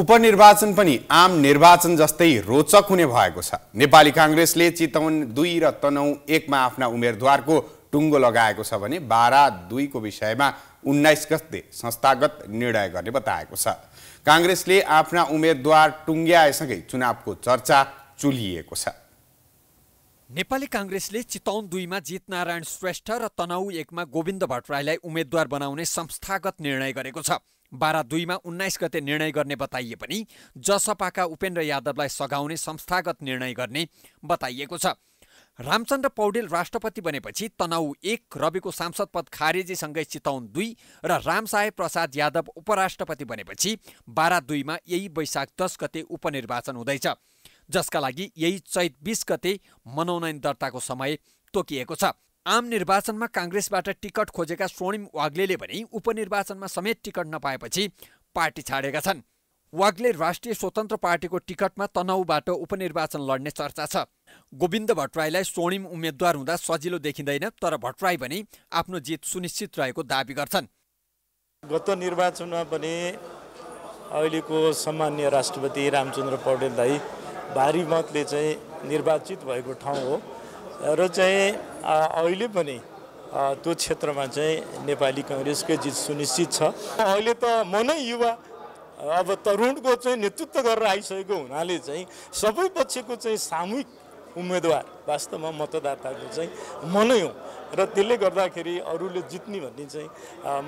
उपनिर्वाचन पनि आम निर्वाचन जस्तै रोचक हुने भएको छ नेपाली काङ्ग्रेसले चितवन दुई र तनौ एकमा आफ्ना उम्मेद्वारको टुङ्गो लगाएको छ भने बाह्र दुईको विषयमा उन्नाइस गते संस्थागत निर्णय गर्ने बताएको छ काङ्ग्रेसले आफ्ना उम्मेद्वार टुङ्ग्याएसँगै चुनावको चर्चा चुलिएको छ नेपाली काङ्ग्रेसले चितौन दुईमा जितनारायण श्रेष्ठ र तनहु एकमा गोविन्द भट्टराईलाई उम्मेद्वार बनाउने संस्थागत निर्णय गरेको छ बाह्र दुईमा उन्नाइस गते निर्णय गर्ने बताइए पनि जसपाका उपेन्द्र यादवलाई सघाउने संस्थागत निर्णय गर्ने बताइएको छ रामचन्द्र पौडेल राष्ट्रपति बनेपछि तनाउ एक रविको सांसद पद खारेजीसँगै चितौन दुई र रामसाय प्रसाद यादव उपराष्ट्रपति बनेपछि बाह्र दुईमा यही वैशाख दस गते उपनिर्वाचन हुँदैछ जसका लागि यही चैत बिस गते मनोनयन दर्ताको समय तोकिएको छ आम निर्वाचनमा काङ्ग्रेसबाट टिकट खोजेका स्वर्णिम वाग्लेले भने उपनिर्वाचनमा समेत टिकट नपाएपछि पार्टी छाडेका छन् वाग्ले राष्ट्रिय स्वतन्त्र पार्टीको टिकटमा तनहुबाट उपनिर्वाचन लड्ने चर्चा छ गोविन्द भट्टराईलाई स्वर्णिम उम्मेद्वार हुँदा सजिलो देखिँदैन तर भट्टराई भने आफ्नो जित सुनिश्चित रहेको दावी गर्छन् गत निर्वाचनमा पनि अहिलेको सम्मान्य राष्ट्रपति रामचन्द्र पौडेललाई भारी मतले चाहिँ निर्वाचित भएको ठाउँ हो र चाहिँ अहिले पनि त्यो क्षेत्रमा चाहिँ नेपाली कङ्ग्रेसकै जित सुनिश्चित छ अहिले त मनै युवा अब तरुणको चाहिँ नेतृत्व गरेर आइसकेको हुनाले चाहिँ सबै पक्षको चाहिँ सामूहिक उम्मेदवार वास्तवमा मतदाताको चाहिँ मनै हो र त्यसले गर्दाखेरि अरूले जित्ने भन्ने चाहिँ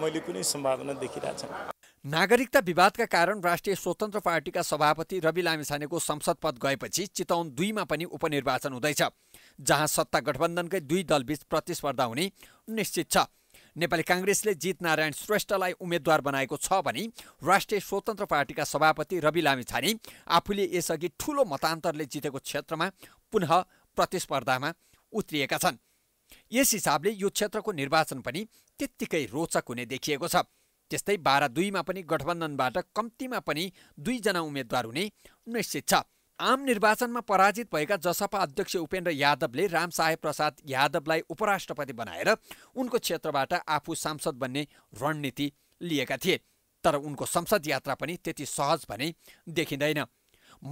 मैले कुनै सम्भावना देखिरहेको छैन नागरिकता विवादका कारण राष्ट्रिय स्वतन्त्र पार्टीका सभापति रवि लामिछानेको संसद पद गएपछि चितौन दुईमा पनि उपनिर्वाचन हुँदैछ जहाँ सत्ता गठबन्धनकै दुई दलबीच प्रतिस्पर्धा हुने निश्चित छ नेपाली काङ्ग्रेसले नारायण श्रेष्ठलाई उम्मेद्वार बनाएको छ भने राष्ट्रिय स्वतन्त्र पार्टीका सभापति रवि लामिछाने आफूले यसअघि ठूलो मतान्तरले जितेको क्षेत्रमा पुनः प्रतिस्पर्धामा उत्रिएका छन् यस हिसाबले यो क्षेत्रको निर्वाचन पनि त्यत्तिकै रोचक हुने देखिएको छ त्यस्तै बाह्र दुईमा पनि गठबन्धनबाट कम्तीमा पनि दुईजना उम्मेद्वार हुने उन्नाइस छ आम निर्वाचनमा पराजित भएका जसपा अध्यक्ष उपेन्द्र यादवले रामसाहेब प्रसाद यादवलाई उपराष्ट्रपति बनाएर उनको क्षेत्रबाट आफू सांसद बन्ने रणनीति लिएका थिए तर उनको संसद यात्रा पनि त्यति सहज भने देखिँदैन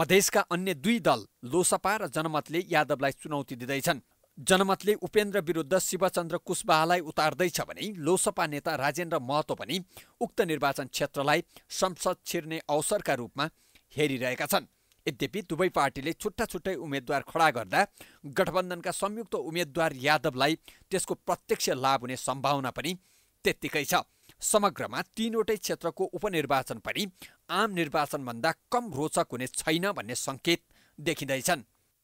मधेसका अन्य दुई दल लोसपा र जनमतले यादवलाई चुनौती दिँदैछन् जनमतले उपेन्द्र विरुद्ध शिवचन्द्र कुशवाहालाई उतार्दैछ भने लोसपा नेता राजेन्द्र महतो पनि उक्त निर्वाचन क्षेत्रलाई संसद छिर्ने अवसरका रूपमा हेरिरहेका छन् यद्यपि दुवै पार्टीले छुट्टा छुट्टै उम्मेद्वार खडा गर्दा गठबन्धनका संयुक्त उम्मेद्वार यादवलाई त्यसको प्रत्यक्ष लाभ हुने सम्भावना पनि त्यत्तिकै छ समग्रमा तीनवटै क्षेत्रको उपनिर्वाचन पनि आम निर्वाचनभन्दा कम रोचक हुने छैन भन्ने सङ्केत देखिँदैछन्